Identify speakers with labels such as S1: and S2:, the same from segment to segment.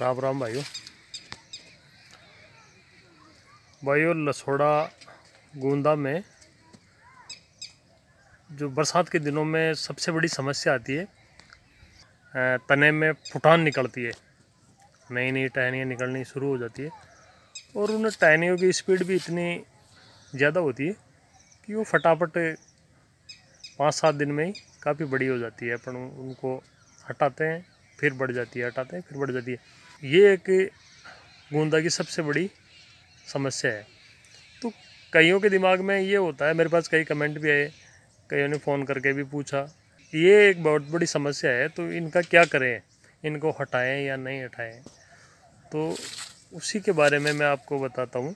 S1: राम राम भाइयों भाइयों लसोड़ा गोंदा में जो बरसात के दिनों में सबसे बड़ी समस्या आती है तने में फुटान निकलती है नई नई टहनियाँ निकलनी शुरू हो जाती है और उन टहनियों की स्पीड भी इतनी ज़्यादा होती है कि वो फटाफट पाँच सात दिन में ही काफ़ी बड़ी हो जाती है अपन उनको हटाते हैं फिर बढ़ जाती है हटाते हैं फिर बढ़ जाती है ये एक गोंदा की सबसे बड़ी समस्या है तो कईयों के दिमाग में ये होता है मेरे पास कई कमेंट भी आए कईयों ने फ़ोन करके भी पूछा ये एक बहुत बड़ी समस्या है तो इनका क्या करें इनको हटाएं या नहीं हटाएं तो उसी के बारे में मैं आपको बताता हूँ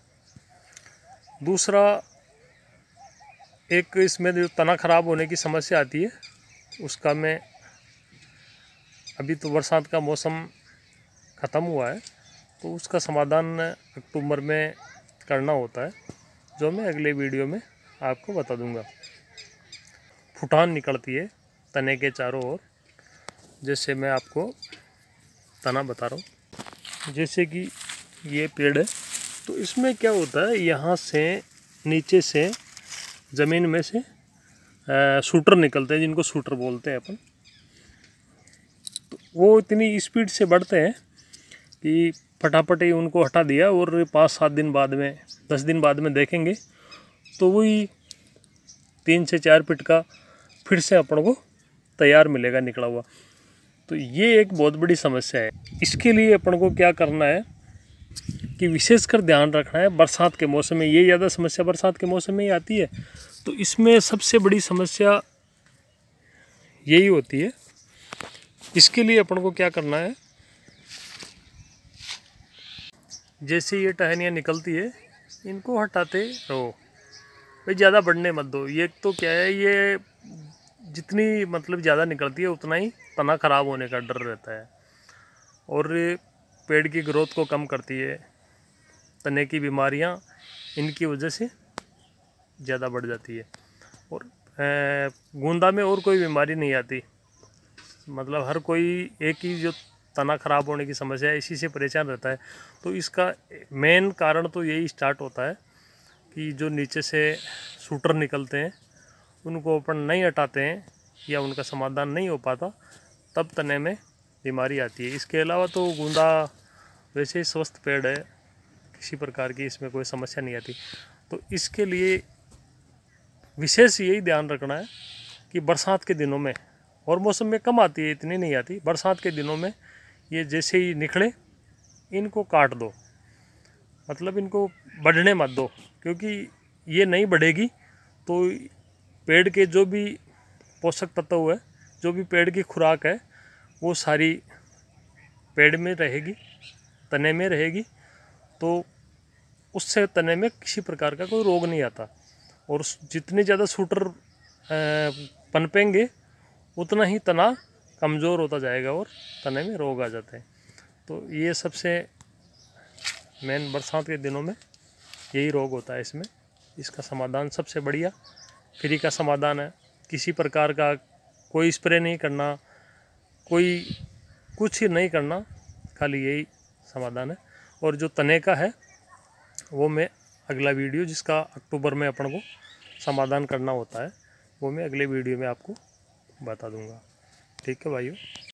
S1: दूसरा एक इसमें जो तना ख़राब होने की समस्या आती है उसका मैं अभी तो बरसात का मौसम ख़त्म हुआ है तो उसका समाधान अक्टूबर में करना होता है जो मैं अगले वीडियो में आपको बता दूंगा फुटान निकलती है तने के चारों ओर जैसे मैं आपको तना बता रहा हूँ जैसे कि ये पेड़ है तो इसमें क्या होता है यहाँ से नीचे से ज़मीन में से शूटर सूटर निकलते हैं जिनको सूटर बोलते हैं अपन तो वो इतनी स्पीड से बढ़ते हैं कि फटाफट ही उनको हटा दिया और पाँच सात दिन बाद में दस दिन बाद में देखेंगे तो वही तीन से चार फिट का फिर से अपन को तैयार मिलेगा निकला हुआ तो ये एक बहुत बड़ी समस्या है इसके लिए अपन को क्या करना है कि विशेषकर ध्यान रखना है बरसात के मौसम में ये ज़्यादा समस्या बरसात के मौसम में ही आती है तो इसमें सबसे बड़ी समस्या यही होती है इसके लिए अपन को क्या करना है जैसे ये टहनियाँ निकलती है इनको हटाते रहो भाई ज़्यादा बढ़ने मत दो ये तो क्या है ये जितनी मतलब ज़्यादा निकलती है उतना ही तना ख़राब होने का डर रहता है और पेड़ की ग्रोथ को कम करती है तने की बीमारियाँ इनकी वजह से ज़्यादा बढ़ जाती है और गूंदा में और कोई बीमारी नहीं आती मतलब हर कोई एक ही जो तना खराब होने की समस्या इसी से परेशान रहता है तो इसका मेन कारण तो यही स्टार्ट होता है कि जो नीचे से सूटर निकलते हैं उनको अपन नहीं हटाते हैं या उनका समाधान नहीं हो पाता तब तने में बीमारी आती है इसके अलावा तो गूंदा वैसे ही स्वस्थ पेड़ है किसी प्रकार की इसमें कोई समस्या नहीं आती तो इसके लिए विशेष यही ध्यान रखना है कि बरसात के दिनों में और मौसम में कम आती है इतनी नहीं आती बरसात के दिनों में ये जैसे ही निकले इनको काट दो मतलब इनको बढ़ने मत दो क्योंकि ये नहीं बढ़ेगी तो पेड़ के जो भी पोषक तत्व है जो भी पेड़ की खुराक है वो सारी पेड़ में रहेगी तने में रहेगी तो उससे तने में किसी प्रकार का कोई रोग नहीं आता और जितने ज़्यादा सूटर पनपेंगे उतना ही तना कमज़ोर होता जाएगा और तने में रोग आ जाते हैं तो ये सबसे मेन बरसात के दिनों में यही रोग होता है इसमें इसका समाधान सबसे बढ़िया फ्री का समाधान है किसी प्रकार का कोई स्प्रे नहीं करना कोई कुछ ही नहीं करना खाली यही समाधान है और जो तने का है वो मैं अगला वीडियो जिसका अक्टूबर में अपन को समाधान करना होता है वो मैं अगले वीडियो में आपको बता दूंगा ठीक है भाइयों